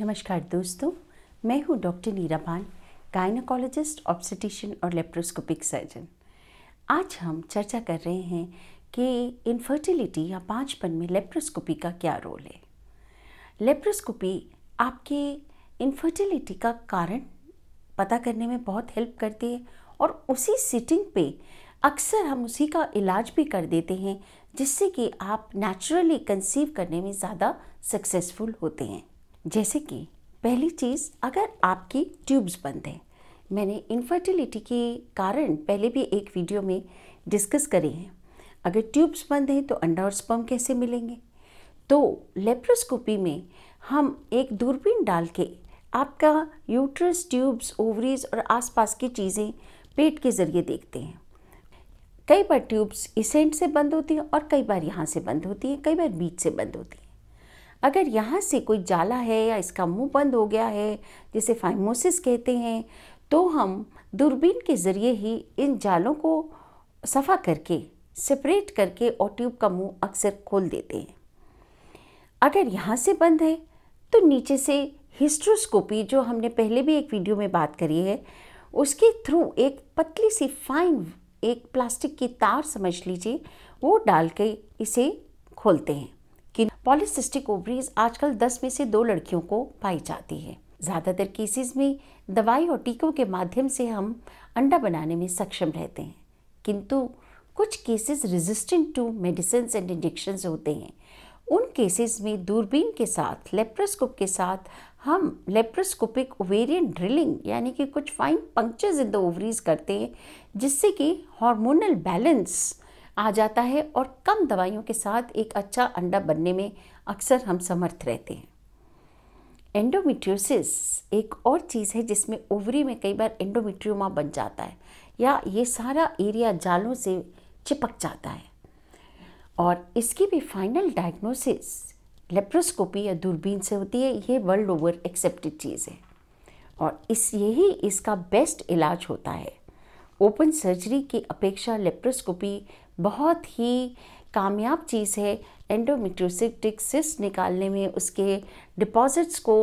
नमस्कार दोस्तों मैं हूं doctor Neera Pan gynaecologist obstetrician और लेप्रोस्कोपिक सर्जन आज हम चर्चा कर रहे हैं कि इनफर्टिलिटी या पाँचपन में लेप्रोस्कोपी का क्या रोल है लेप्रोस्कोपी आपके इनफर्टिलिटी का कारण पता करने में बहुत हेल्प करती है और उसी सिटिंग पे अक्सर हम उसी का इलाज भी कर देते हैं जिससे कि आप नेचुरली कंसीव करने में ज़्यादा सक्सेसफुल होते हैं जैसे कि पहली चीज़ अगर आपकी ट्यूब्स बंद हैं मैंने इनफर्टिलिटी के कारण पहले भी एक वीडियो में डिस्कस करे हैं अगर ट्यूब्स बंद हैं तो अंडा और स्पम कैसे मिलेंगे तो लेप्रोस्कोपी में हम एक दूरबीन डाल के आपका यूट्रस ट्यूब्स ओवरीज और आसपास की चीज़ें पेट के ज़रिए देखते हैं कई बार ट्यूब्स इस एंड से बंद होती हैं और कई बार यहाँ से बंद होती हैं कई बार बीच से बंद होती हैं अगर यहाँ से कोई जाला है या इसका मुंह बंद हो गया है जिसे फाइमोसिस कहते हैं तो हम दूरबीन के ज़रिए ही इन जालों को सफ़ा करके सेपरेट करके और ट्यूब का मुंह अक्सर खोल देते हैं अगर यहाँ से बंद है तो नीचे से हिस्ट्रोस्कोपी जो हमने पहले भी एक वीडियो में बात करी है उसके थ्रू एक पतली सी फाइन एक प्लास्टिक की तार समझ लीजिए वो डाल के इसे खोलते हैं कि पॉलिसिस्टिक ओवरीज आजकल 10 में से दो लड़कियों को पाई जाती है ज़्यादातर केसेस में दवाई और टीकों के माध्यम से हम अंडा बनाने में सक्षम रहते हैं किंतु कुछ cases resistant to medicine and injection होते हैं उन केसेस में दूरबीन के साथ लेप्रोस्कोप के साथ हम लेप्रोस्कोपिक ओवेरियन ड्रिलिंग यानी कि कुछ fine punctures in the ovaries करते हैं जिससे कि हार्मोनल बैलेंस आ जाता है और कम दवाइयों के साथ एक अच्छा अंडा बनने में अक्सर हम समर्थ रहते हैं एंडोमेट्रियोसिस एक और चीज़ है जिसमें ओवरी में कई बार एंडोमेट्रियोमा बन जाता है या ये सारा एरिया जालों से चिपक जाता है और इसकी भी फाइनल डायग्नोसिस लेप्रोस्कोपी या दूरबीन से होती है ये वर्ल्ड ओवर एक्सेप्टेड चीज़ है और इस यही इसका बेस्ट इलाज होता है ओपन सर्जरी की अपेक्षा लेप्रोस्कोपी बहुत ही कामयाब चीज़ है एंडोमेट्रोसिटिक सिस्ट निकालने में उसके डिपॉजिट्स को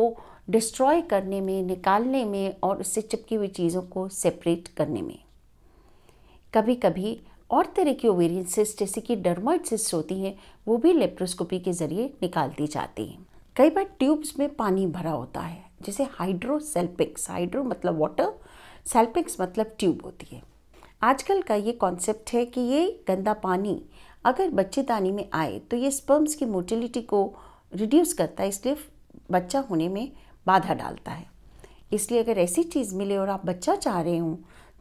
डिस्ट्रॉय करने में निकालने में और उससे चिपकी हुई चीज़ों को सेपरेट करने में कभी कभी और तरह की ओवेरियन सिस्ट जैसे कि डर्मोइड सिस्ट होती हैं वो भी लेप्रोस्कोपी के ज़रिए निकाल दी जाती हैं कई बार ट्यूब्स में पानी भरा होता है जैसे हाइड्रोसेल्पिक्स हाइड्रो मतलब वाटर सेल्पिक्स मतलब ट्यूब होती है आजकल का ये कॉन्सेप्ट है कि ये गंदा पानी अगर बच्चेदानी में आए तो ये स्पर्म्स की मोटिलिटी को रिड्यूस करता है इसलिए बच्चा होने में बाधा डालता है इसलिए अगर ऐसी चीज़ मिले और आप बच्चा चाह रहे हों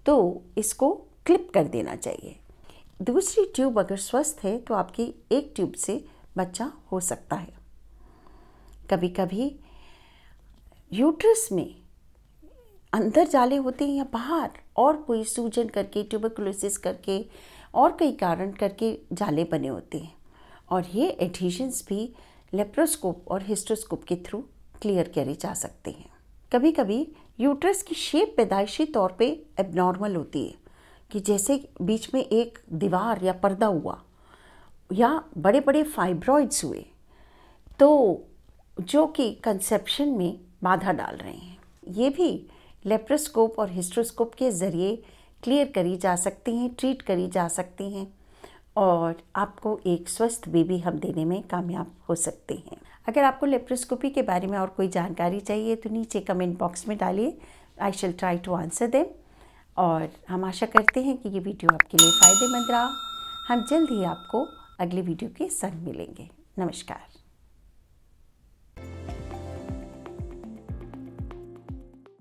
तो इसको क्लिप कर देना चाहिए दूसरी ट्यूब अगर स्वस्थ है तो आपकी एक ट्यूब से बच्चा हो सकता है कभी कभी यूट्रस में अंदर जाले होते हैं या बाहर और कोई सूजन करके ट्यूबरकुलोसिस करके और कई कारण करके जाले बने होते हैं और ये एडिशंस भी लेप्रोस्कोप और हिस्टोस्कोप के थ्रू क्लियर करे जा सकते हैं कभी कभी यूट्रस की शेप पैदाइशी तौर पे एबनॉर्मल होती है कि जैसे बीच में एक दीवार या पर्दा हुआ या बड़े बड़े फाइब्रॉइड्स हुए तो जो कि कंसेप्शन में बाधा डाल रहे हैं ये भी लेप्रोस्कोप और हिस्ट्रोस्कोप के ज़रिए क्लियर करी जा सकती हैं ट्रीट करी जा सकती हैं और आपको एक स्वस्थ बेबी हम देने में कामयाब हो सकते हैं अगर आपको लेप्रोस्कोपी के बारे में और कोई जानकारी चाहिए तो नीचे कमेंट बॉक्स में डालिए I shall try to answer them और हम आशा करते हैं कि ये वीडियो आपके लिए फ़ायदेमंद रहा हम जल्द ही आपको अगले वीडियो के संग मिलेंगे नमस्कार